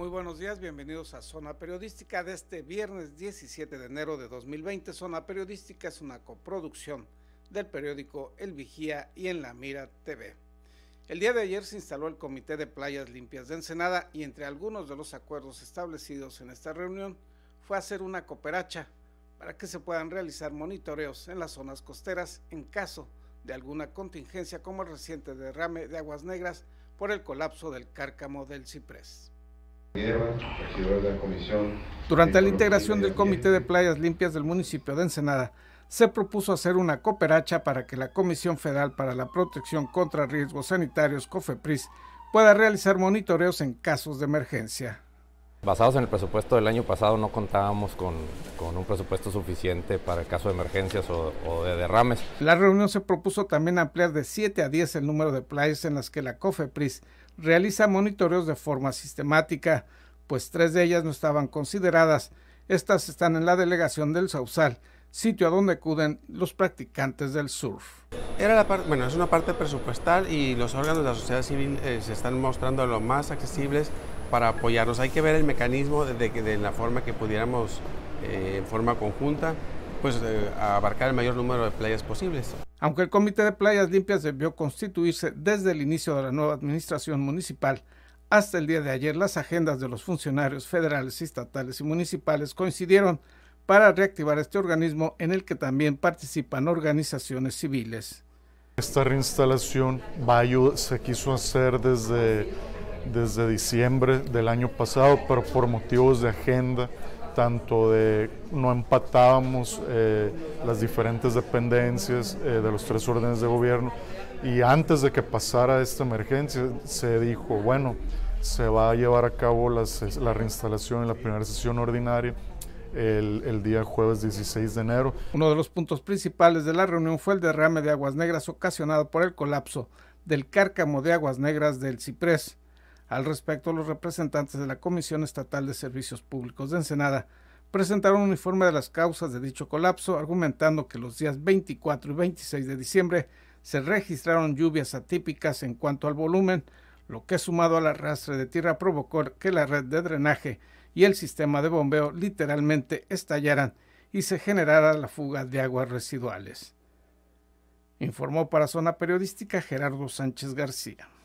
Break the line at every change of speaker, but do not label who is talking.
Muy buenos días, bienvenidos a Zona Periodística de este viernes 17 de enero de 2020. Zona Periodística es una coproducción del periódico El Vigía y en La Mira TV. El día de ayer se instaló el Comité de Playas Limpias de Ensenada y entre algunos de los acuerdos establecidos en esta reunión fue hacer una cooperacha para que se puedan realizar monitoreos en las zonas costeras en caso de alguna contingencia como el reciente derrame de aguas negras por el colapso del cárcamo del ciprés. Durante la integración del Comité de Playas Limpias del municipio de Ensenada, se propuso hacer una cooperacha para que la Comisión Federal para la Protección contra Riesgos Sanitarios, COFEPRIS, pueda realizar monitoreos en casos de emergencia. Basados en el presupuesto del año pasado, no contábamos con, un presupuesto suficiente para el caso de emergencias o, o, de derrames. La reunión se propuso también ampliar de 7 a 10 el número de playas en las que la COFEPRIS realiza monitoreos de forma sistemática, pues tres de ellas no estaban consideradas. Estas están en la delegación del Sausal, sitio a donde acuden los practicantes del surf.
Era la bueno, es una parte presupuestal y los órganos de la sociedad civil eh, se están mostrando lo más accesibles para apoyarnos. Hay que ver el mecanismo de, de la forma que pudiéramos, eh, en forma conjunta, pues abarcar el mayor número de playas posibles.
Aunque el Comité de Playas Limpias debió constituirse desde el inicio de la nueva administración municipal, hasta el día de ayer las agendas de los funcionarios federales, estatales y municipales coincidieron para reactivar este organismo en el que también participan organizaciones civiles.
Esta reinstalación se quiso hacer desde, desde diciembre del año pasado, pero por motivos de agenda tanto de no empatábamos eh, las diferentes dependencias eh, de los tres órdenes de gobierno y antes de que pasara esta emergencia se dijo, bueno, se va a llevar a cabo la reinstalación en la primera sesión ordinaria el, día jueves 16 de enero. Uno de los puntos principales de la reunión fue el derrame de aguas
negras ocasionado por el colapso del cárcamo de aguas negras del Ciprés. Al respecto, los representantes de la Comisión Estatal de Servicios Públicos de Ensenada presentaron un informe de las causas de dicho colapso, argumentando que los días 24 y 26 de diciembre se registraron lluvias atípicas en cuanto al volumen, lo que sumado al arrastre de tierra provocó que la red de drenaje y el sistema de bombeo literalmente estallaran y se generara la fuga de aguas residuales. Informó para Zona Periodística Gerardo Sánchez García.